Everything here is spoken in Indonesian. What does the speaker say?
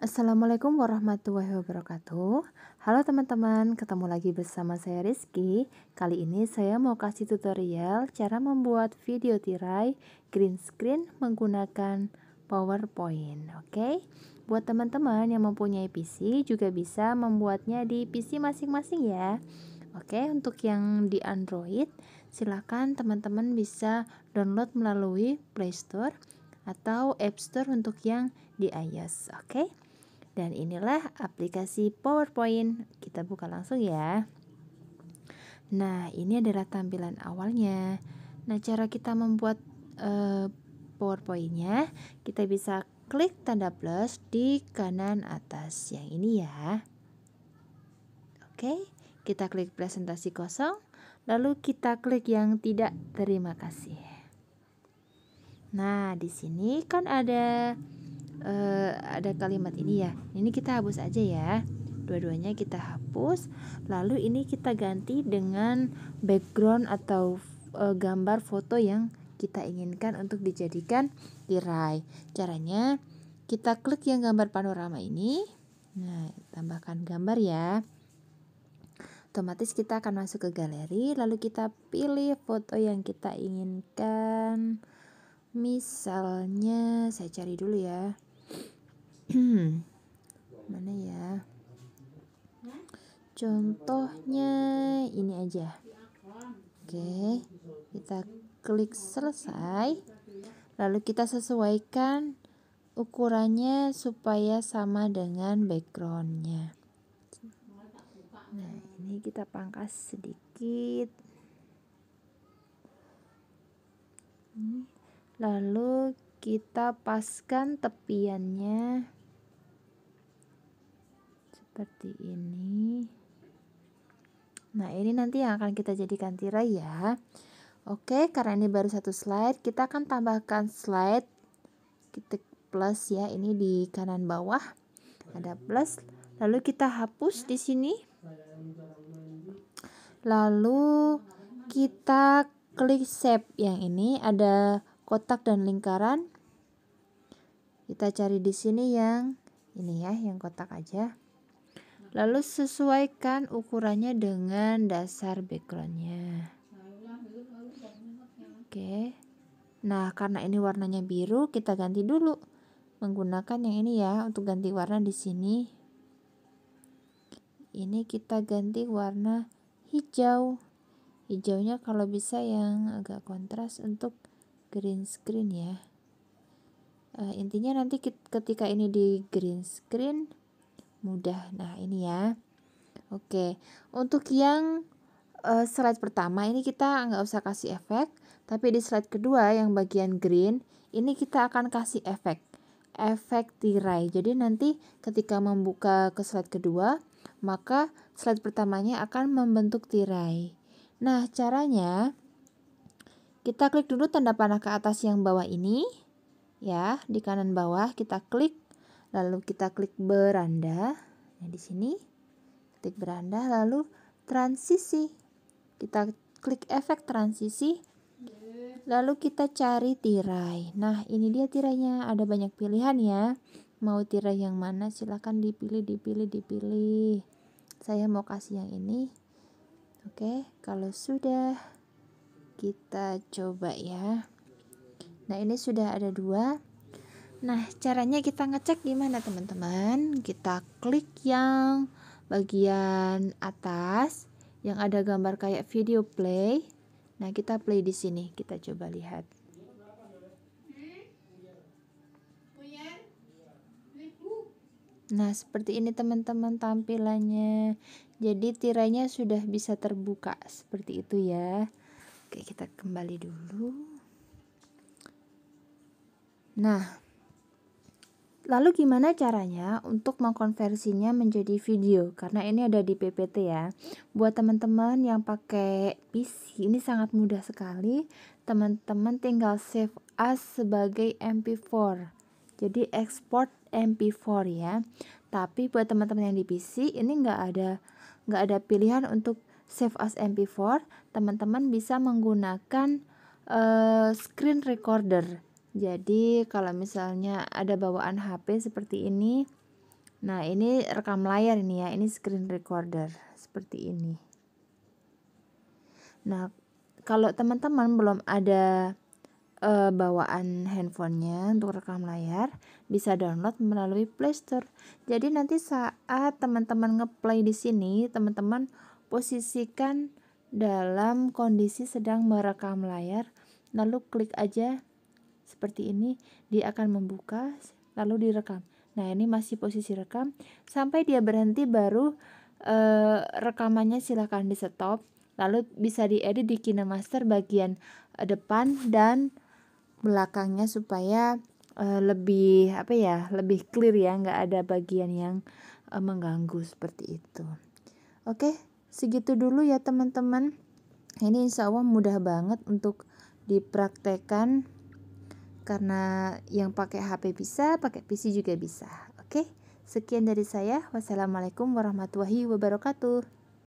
Assalamualaikum warahmatullahi wabarakatuh Halo teman-teman, ketemu lagi bersama saya Rizky Kali ini saya mau kasih tutorial cara membuat video tirai green screen menggunakan powerpoint Oke, okay? buat teman-teman yang mempunyai PC juga bisa membuatnya di PC masing-masing ya Oke, okay? untuk yang di Android silahkan teman-teman bisa download melalui Play Store atau App Store untuk yang di iOS, oke? Okay? Dan inilah aplikasi PowerPoint. Kita buka langsung ya. Nah, ini adalah tampilan awalnya. Nah, cara kita membuat uh, PowerPoint-nya, kita bisa klik tanda plus di kanan atas yang ini ya. Oke, kita klik presentasi kosong, lalu kita klik yang tidak terima kasih. Nah, di sini kan ada uh, ada kalimat ini ya ini kita hapus aja ya dua-duanya kita hapus lalu ini kita ganti dengan background atau uh, gambar foto yang kita inginkan untuk dijadikan tirai caranya kita klik yang gambar panorama ini nah tambahkan gambar ya otomatis kita akan masuk ke galeri lalu kita pilih foto yang kita inginkan misalnya saya cari dulu ya Hmm. Mana ya? Contohnya ini aja. Oke, kita klik selesai. Lalu kita sesuaikan ukurannya supaya sama dengan backgroundnya. Nah, ini kita pangkas sedikit. Lalu kita paskan tepiannya seperti ini nah ini nanti yang akan kita jadikan tirai ya oke karena ini baru satu slide kita akan tambahkan slide kita plus ya ini di kanan bawah ada plus lalu kita hapus di sini lalu kita klik shape yang ini ada kotak dan lingkaran kita cari di sini yang ini ya yang kotak aja Lalu sesuaikan ukurannya dengan dasar backgroundnya. Oke. Nah, karena ini warnanya biru, kita ganti dulu menggunakan yang ini ya untuk ganti warna di sini. Ini kita ganti warna hijau. Hijaunya kalau bisa yang agak kontras untuk green screen ya. Uh, intinya nanti ketika ini di green screen mudah. Nah, ini ya. Oke, untuk yang uh, slide pertama ini kita nggak usah kasih efek, tapi di slide kedua yang bagian green ini kita akan kasih efek, efek tirai. Jadi nanti ketika membuka ke slide kedua, maka slide pertamanya akan membentuk tirai. Nah, caranya kita klik dulu tanda panah ke atas yang bawah ini, ya di kanan bawah kita klik Lalu kita klik beranda. Nah, di sini klik beranda lalu transisi. Kita klik efek transisi. Lalu kita cari tirai. Nah, ini dia tirainya. Ada banyak pilihan ya. Mau tirai yang mana silahkan dipilih, dipilih, dipilih. Saya mau kasih yang ini. Oke, kalau sudah kita coba ya. Nah, ini sudah ada dua. Nah, caranya kita ngecek gimana teman-teman? Kita klik yang bagian atas yang ada gambar kayak video play. Nah, kita play di sini. Kita coba lihat. Nah, seperti ini teman-teman tampilannya. Jadi tirainya sudah bisa terbuka seperti itu ya. Oke, kita kembali dulu. Nah, Lalu gimana caranya untuk mengkonversinya menjadi video? Karena ini ada di PPT ya. Buat teman-teman yang pakai PC ini sangat mudah sekali. Teman-teman tinggal save as sebagai MP4. Jadi export MP4 ya. Tapi buat teman-teman yang di PC ini nggak ada nggak ada pilihan untuk save as MP4. Teman-teman bisa menggunakan uh, screen recorder. Jadi kalau misalnya ada bawaan HP seperti ini, nah ini rekam layar ini ya, ini screen recorder seperti ini. Nah kalau teman-teman belum ada uh, bawaan handphonenya untuk rekam layar, bisa download melalui Playstore Jadi nanti saat teman-teman ngeplay di sini, teman-teman posisikan dalam kondisi sedang merekam layar, lalu klik aja seperti ini, dia akan membuka lalu direkam. Nah, ini masih posisi rekam sampai dia berhenti baru e, rekamannya silahkan di stop. Lalu bisa diedit di KineMaster bagian eh, depan dan belakangnya supaya e, lebih apa ya, lebih clear ya, nggak ada bagian yang e, mengganggu seperti itu. Oke, segitu dulu ya teman-teman. Ini insya Allah mudah banget untuk dipraktekan karena yang pakai HP bisa, pakai PC juga bisa. Oke, sekian dari saya. Wassalamualaikum warahmatullahi wabarakatuh.